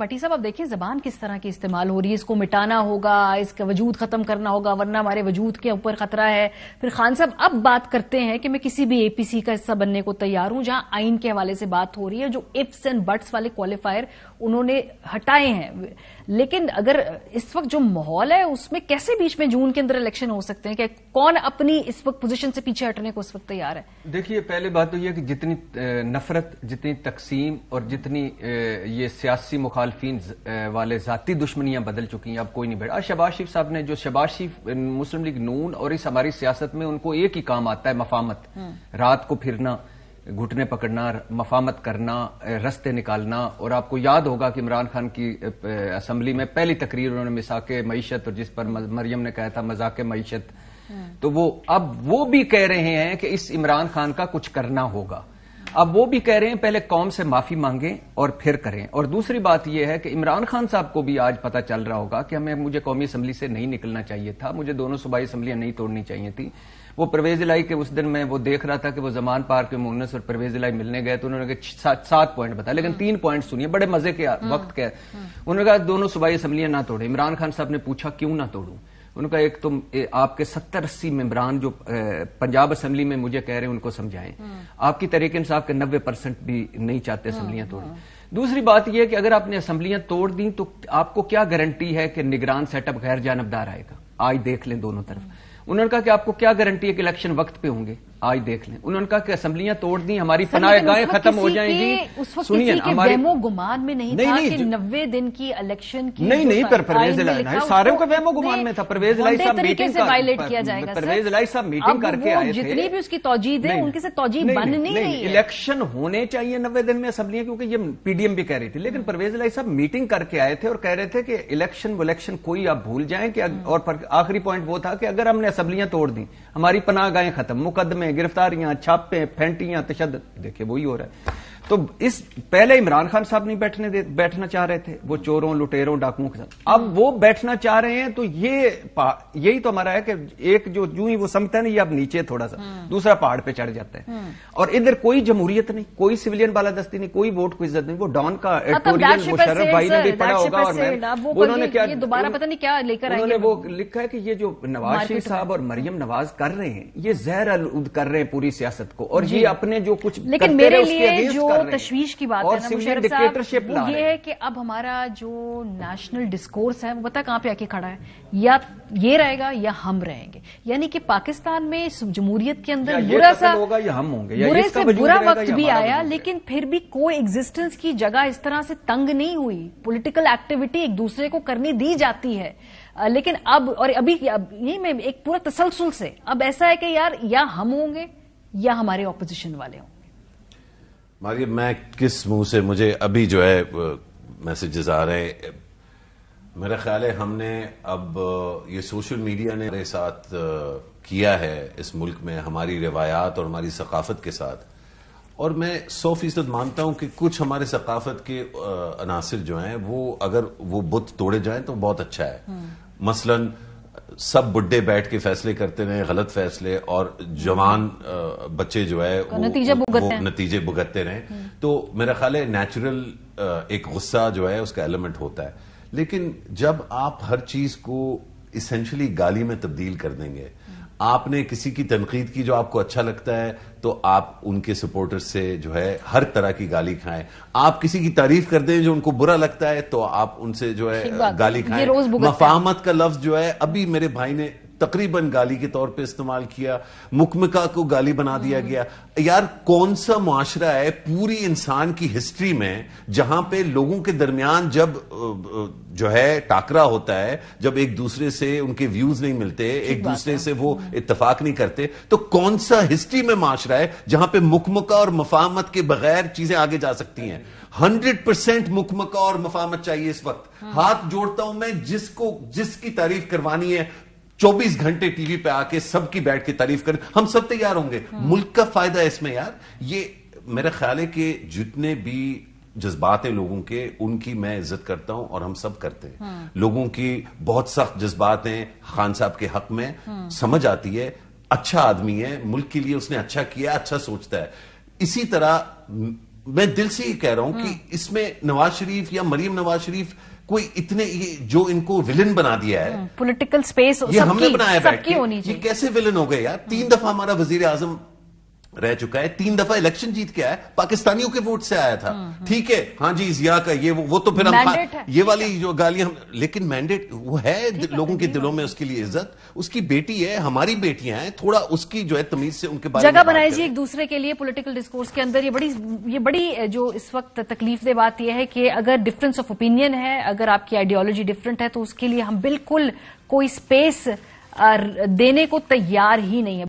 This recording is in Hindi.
भट्टी साहब आप देखिए जबान किस तरह की इस्तेमाल हो रही है इसको मिटाना होगा इसका वजूद खत्म करना होगा वरना हमारे वजूद के ऊपर खतरा है फिर खान साहब अब बात करते हैं कि मैं किसी भी एपीसी का हिस्सा बनने को तैयार हूं जहां आइन के हवाले से बात हो रही है जो इफ्स एंड बट्स वाले क्वालिफायर उन्होंने हटाए हैं लेकिन अगर इस वक्त जो माहौल है उसमें कैसे बीच में जून के अंदर इलेक्शन हो सकते हैं कि कौन अपनी इस वक्त पोजीशन से पीछे हटने को इस वक्त तैयार है देखिए पहले बात तो यह कि जितनी नफरत जितनी तकसीम और जितनी ये सियासी मुखाल मुखालफी वाले जाती दुश्मनियां बदल चुकी हैं अब कोई नहीं बैठा शबाज शरीफ साहब ने जो शबाज शरीफ मुस्लिम लीग नून और इस हमारी सियासत में उनको एक ही काम आता है मफामत हम्म। रात को फिरना घुटने पकड़ना मफामत करना रस्ते निकालना और आपको याद होगा कि इमरान खान की असम्बली में पहली तकरीर उन्होंने मिसाक मीशत और जिस पर मरियम ने कहा था मजाक मीशत हम्म। तो वो अब वो भी कह रहे हैं कि इस इमरान खान का कुछ करना होगा अब वो भी कह रहे हैं पहले कौम से माफी मांगे और फिर करें और दूसरी बात यह है कि इमरान खान साहब को भी आज पता चल रहा होगा कि हमें मुझे कौमी असम्बली से नहीं निकलना चाहिए था मुझे दोनों सूबाई असम्बलियां नहीं तोड़नी चाहिए थी वो परवेज लाई के उस दिन में वो देख रहा था कि वो जमान पार के मोनस और परवेज लाई मिलने गए तो उन्होंने सात सात पॉइंट बताया लेकिन तीन पॉइंट सुनिए बड़े मजे के हम्म, वक्त के हम्म, हम्म। उन्होंने कहा दोनों सूबाई असम्बलियां ना तोड़े इमरान खान साहब ने पूछा क्यों ना तोड़ू उनका एक तुम आपके सत्तर अस्सी मेम्बरान जो पंजाब असेंबली में मुझे कह रहे हैं उनको समझाएं हम्म। आपकी तरीके इंसाफ के नब्बे परसेंट भी नहीं चाहते हम्म, असेंबलियां हम्म। तोड़ दूसरी बात यह कि अगर आपने असम्बलियां तोड़ दी तो आपको क्या गारंटी है कि निगरान सेटअप गैर जानबदार आएगा आज देख लें दोनों तरफ उन्होंने कहा कि आपको क्या गारंटी है कि इलेक्शन वक्त पे होंगे आज देख लें उन्होंने कहा कि असम्बलियां तोड़ दी हमारी पनाहगाहें खत्म हो जाएंगी उस वक्त सुनिए हमारे वहमो गुमान में नहीं, नहीं, नहीं नब्बे दिन की इलेक्शन की नहीं नहीं पर परवेज इलाई सारे का वहमो गुमान में था परवेज इलाई साहब मीटिंग से वायलेट किया जाएगा परवेज लाई साहब मीटिंग करके आए जितनी भी उसकी तोजीद है उनके से तोजीद बन नहीं रही इलेक्शन होने चाहिए नब्बे दिन में असम्बलियां क्योंकि ये पीडीएम भी कह रही थी लेकिन हम्म। परवेज लाई साहब मीटिंग करके आए थे और कह रहे थे कि इलेक्शन वलेक्शन कोई आप भूल जाए कि हम्म। और आखिरी पॉइंट वो था कि अगर हमने असम्बलियां तोड़ दी हमारी पनाहगाहें खत्म मुकदमे गिरफ्तारियां छापे फेंटियां तशद देखे वही हो रहा है तो इस पहले इमरान खान साहब नहीं बैठने दे, बैठना चाह रहे थे वो चोरों लुटेरों डाकुओं के साथ अब वो बैठना चाह रहे हैं तो ये यही तो हमारा है कि एक जो जू ही वो समझते हैं ना ये अब नीचे थोड़ा सा हम्म। दूसरा पहाड़ पे चढ़ जाता है हम्म। और इधर कोई जमहूरियत नहीं कोई सिविलियन बालादस्ती नहीं कोई वोट कोई इज्जत नहीं वो डॉन का मतलब एडिटोरियल वो शरफ भाई ने भी पढ़ा होगा और मैं उन्होंने क्या दोबारा पता नहीं क्या लेकर उन्होंने वो लिखा है कि ये जो नवाज शरीफ साहब और मरियम नवाज कर रहे हैं ये जहर अलूद कर रहे हैं पूरी सियासत को और ये अपने जो कुछ लेकिन मेरे लिए जो कर तश्वीश की बात और है डिक्टेटरशिप ये है कि अब हमारा जो नेशनल डिस्कोर्स है वो पता कहाँ पे आके खड़ा है या ये रहेगा या हम रहेंगे यानी कि पाकिस्तान में जमहूरियत के अंदर बुरा सा होगा या हम होंगे बुरे से बुरा वक्त भी आया लेकिन फिर भी को एग्जिस्टेंस की जगह इस तरह से तंग नहीं हुई पोलिटिकल एक्टिविटी एक दूसरे को करनी दी जाती है लेकिन अब और अभी ये मैं एक पूरा तसलसल से अब ऐसा है कि यार या हम होंगे या हमारे ऑपोजिशन वाले होंगे मारिय मैं किस मुंह से मुझे अभी जो है मैसेजेस आ रहे हैं मेरा ख्याल है हमने अब ये सोशल मीडिया ने मेरे साथ किया है इस मुल्क में हमारी रिवायात और हमारी सकाफत के साथ और मैं सौ फीसद मानता हूं कि कुछ हमारे सकाफत के अनासर जो हैं वो अगर वो बुत तोड़े जाएं तो बहुत अच्छा है हम्म। मसलन सब बुढ़े बैठ के फैसले करते रहे गलत फैसले और जवान बच्चे जो है तो वो, नतीजे भुगतते नतीजे भुगतते रहे हम्म। तो मेरा ख्याल है नेचुरल एक गुस्सा जो है उसका एलिमेंट होता है लेकिन जब आप हर चीज को इसेंशली गाली में तब्दील कर देंगे आपने किसी की तनकीद की जो आपको अच्छा लगता है तो आप उनके सपोर्टर से जो है हर तरह की गाली खाएं आप किसी की तारीफ कर दें जो उनको बुरा लगता है तो आप उनसे जो है गाली खाएं मफाहमत का लफ्ज जो है अभी मेरे भाई ने तकरीबन गाली के तौर पे इस्तेमाल किया मुकमका को गाली बना दिया हम्म। गया यार कौन सा मुआरा है पूरी इंसान की हिस्ट्री में जहां पे लोगों के दरमियान जब जो है टाकरा होता है जब एक दूसरे से उनके व्यूज नहीं मिलते एक दूसरे से वो हम्म। इतफाक नहीं करते तो कौन सा हिस्ट्री में माशरा है जहां पे मुकमका और मफामत के बगैर चीजें आगे जा सकती हैं हंड्रेड परसेंट मुकमका और मफामत चाहिए इस वक्त हाँ। हाथ जोड़ता हूं मैं जिसको जिसकी तारीफ करवानी है 24 घंटे टीवी पे आके सबकी बैठ के तारीफ करें हम सब तैयार होंगे हाँ। मुल्क का फायदा है इसमें यार ये मेरा ख्याल है कि जितने भी जज्बात हैं लोगों के उनकी मैं इज्जत करता हूं और हम सब करते हैं हाँ। लोगों की बहुत सख्त जज्बात हैं खान साहब के हक में हाँ। समझ आती है अच्छा आदमी है मुल्क के लिए उसने अच्छा किया अच्छा सोचता है इसी तरह मैं दिल से ही कह रहा हूं कि इसमें नवाज शरीफ या मरीम नवाज शरीफ कोई इतने ये जो इनको विलन बना दिया है पॉलिटिकल हाँ, स्पेस ये हमने बनाया सबकी होनी चाहिए ये कैसे विलन हो गए यार तीन दफा हमारा वजीर आजम रह चुका है तीन दफा इलेक्शन जीत के आया पाकिस्तानियों के वोट से आया था हम्म, हम्म। ठीक है हाँ जी जिया का ये वो वो तो फिर हम ये वाली जो गालियां हम लेकिन मैंडेट वो है लोगों के दिलों में उसके लिए इज्जत उसकी बेटी है हमारी बेटियां हैं थोड़ा उसकी जो है तमीज से उनके बारे जगह बनाई जी एक दूसरे के लिए पोलिटिकल डिस्कोर्स के अंदर ये बड़ी ये बड़ी जो इस वक्त तकलीफ दे बात यह है कि अगर डिफरेंस ऑफ ओपिनियन है अगर आपकी आइडियोलॉजी डिफरेंट है तो उसके लिए हम बिल्कुल कोई स्पेस देने को तैयार ही नहीं है